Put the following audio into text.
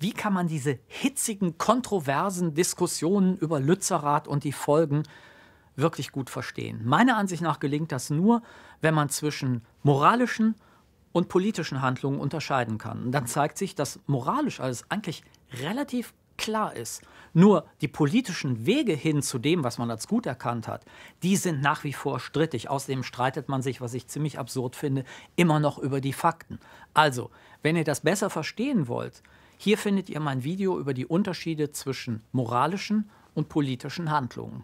Wie kann man diese hitzigen, kontroversen Diskussionen über Lützerath und die Folgen wirklich gut verstehen? Meiner Ansicht nach gelingt das nur, wenn man zwischen moralischen und politischen Handlungen unterscheiden kann. Und dann zeigt sich, dass moralisch alles eigentlich relativ klar ist. Nur die politischen Wege hin zu dem, was man als gut erkannt hat, die sind nach wie vor strittig. Außerdem streitet man sich, was ich ziemlich absurd finde, immer noch über die Fakten. Also, wenn ihr das besser verstehen wollt, hier findet ihr mein Video über die Unterschiede zwischen moralischen und politischen Handlungen.